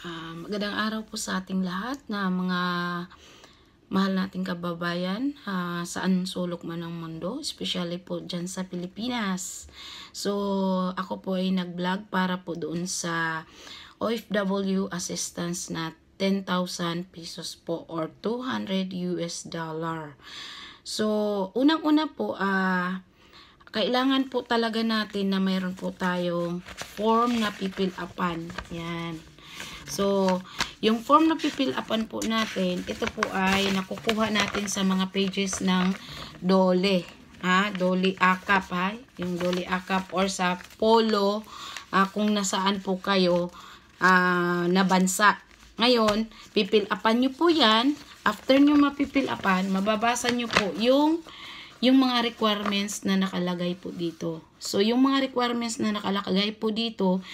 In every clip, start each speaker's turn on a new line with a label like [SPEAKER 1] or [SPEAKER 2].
[SPEAKER 1] Uh, magandang araw po sa ating lahat na mga mahal nating kababayan uh, saan sulok man ng mundo, especially po dyan sa Pilipinas. So, ako po ay nag-vlog para po doon sa OFW assistance na 10,000 pesos po or 200 US dollar. So, unang-una po, ah... Uh, kailangan po talaga natin na mayroon po tayong form na pipil upan. Yan. So, yung form na pipill upan po natin, ito po ay nakukuha natin sa mga pages ng Dole. Ha? Dole Akap, ha? Yung Dole Akap or sa Polo, uh, kung nasaan po kayo uh, na Ngayon, pipil upan nyo po yan. After nyo mapipil upan, mababasa nyo po yung yung mga requirements na nakalagay po dito. So, yung mga requirements na nakalagay po dito,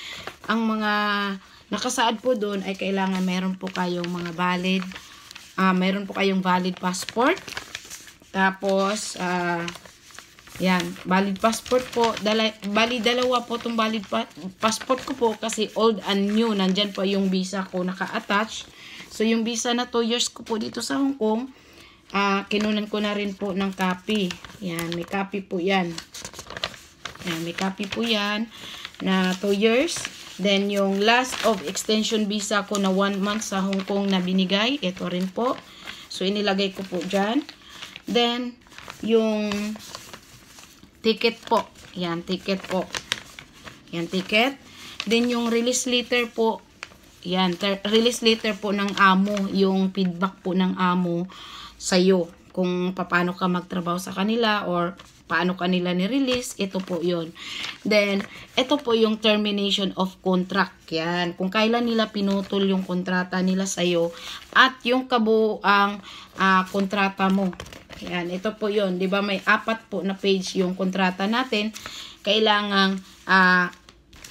[SPEAKER 1] ang mga Nakasaad po doon ay kailangan meron po kayong mga valid, uh, meron po kayong valid passport. Tapos, uh, yan, valid passport po. Dala, bali, dalawa po itong valid pa, passport ko po kasi old and new. Nandyan po yung visa ko naka-attach. So, yung visa na 2 years ko po dito sa Hong Kong, uh, kinunan ko na rin po ng copy. Yan, may copy po yan. Yan, may copy po yan na 2 years. Then, yung last of extension visa ko na 1 month sa Hong Kong na binigay, ito rin po. So, inilagay ko po dyan. Then, yung ticket po. Yan, ticket po. Yan, ticket. Then, yung release letter po. Yan, release letter po ng amo. Yung feedback po ng amo sa'yo kung paano ka magtrabaho sa kanila or paano kanila ni-release, ito po yon Then, ito po yung termination of contract. Yan. Kung kailan nila pinutol yung kontrata nila sa'yo at yung kabuang uh, kontrata mo. Yan. Ito po yon Di ba may apat po na page yung kontrata natin. Kailangang uh,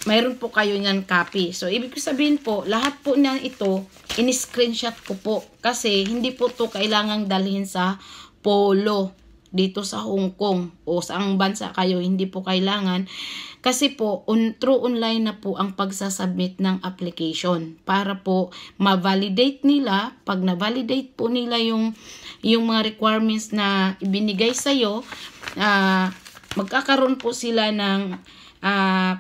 [SPEAKER 1] mayroon po kayo niyan copy. So, ibig ko sabihin po, lahat po niyan ito, in-screenshot ko po. Kasi, hindi po to kailangang dalhin sa polo dito sa Hong Kong o sa ang bansa kayo, hindi po kailangan. Kasi po, on, through online na po ang pagsasubmit ng application para po ma-validate nila. Pag na-validate po nila yung, yung mga requirements na ibinigay sa'yo, uh, magkakaroon po sila ng uh,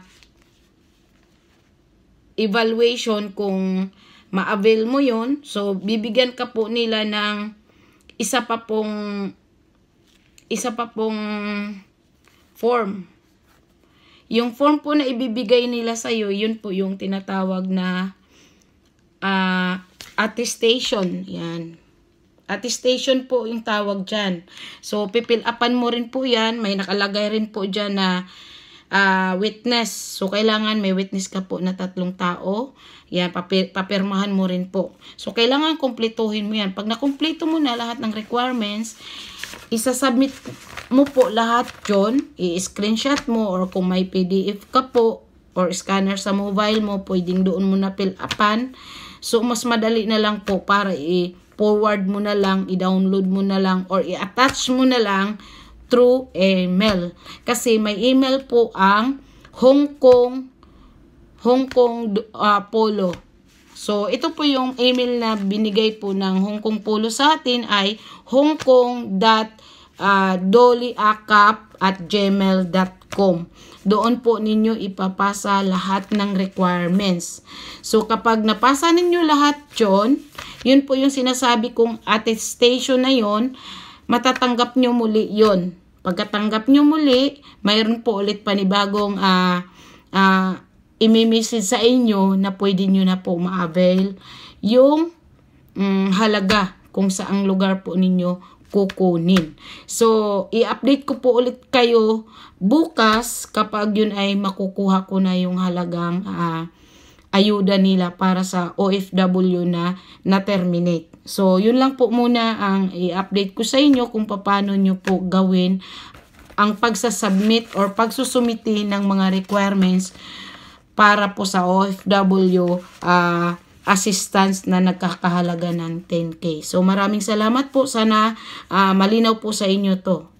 [SPEAKER 1] evaluation kung ma-avail mo yon So, bibigyan ka po nila ng isa pa pong isa pa pong form. Yung form po na ibibigay nila sa iyo, yun po yung tinatawag na uh, attestation. Yan. Attestation po yung tawag diyan So, pipil upan mo rin po yan. May nakalagay rin po diyan na uh, witness. So, kailangan may witness ka po na tatlong tao. Yan, papir papirmahan mo rin po. So, kailangan kumplituhin mo yan. Pag nakumplito mo na lahat ng requirements, isasubmit mo po lahat yon I-screenshot mo or kung may PDF ka po or scanner sa mobile mo, pwedeng doon mo na fill upan. So, mas madali na lang po para i-forward mo na lang, i-download mo na lang, or i-attach mo na lang through email. Kasi may email po ang Hong Kong Hong Kong uh, Polo. So, ito po yung email na binigay po ng Hong Kong Polo sa atin ay hongkong.dollyakap ah, at gmail.com. Doon po ninyo ipapasa lahat ng requirements. So, kapag napasa ninyo lahat yon yun po yung sinasabi kong attestation na yon matatanggap nyo muli yon. Pagkatanggap nyo muli, mayroon po ulit panibagong uh, uh, imimessage sa inyo na pwede nyo na po ma-avail yung um, halaga kung saang lugar po ninyo kukunin. So, i-update ko po ulit kayo bukas kapag yun ay makukuha ko na yung halagang uh, ayuda nila para sa OFW na na-terminate. So, yun lang po muna ang i-update ko sa inyo kung paano nyo po gawin ang pagsasubmit or pagsusumiti ng mga requirements para po sa OFW uh, ah, assistance na nagkakahalaga ng 10K. So, maraming salamat po. Sana uh, malinaw po sa inyo to.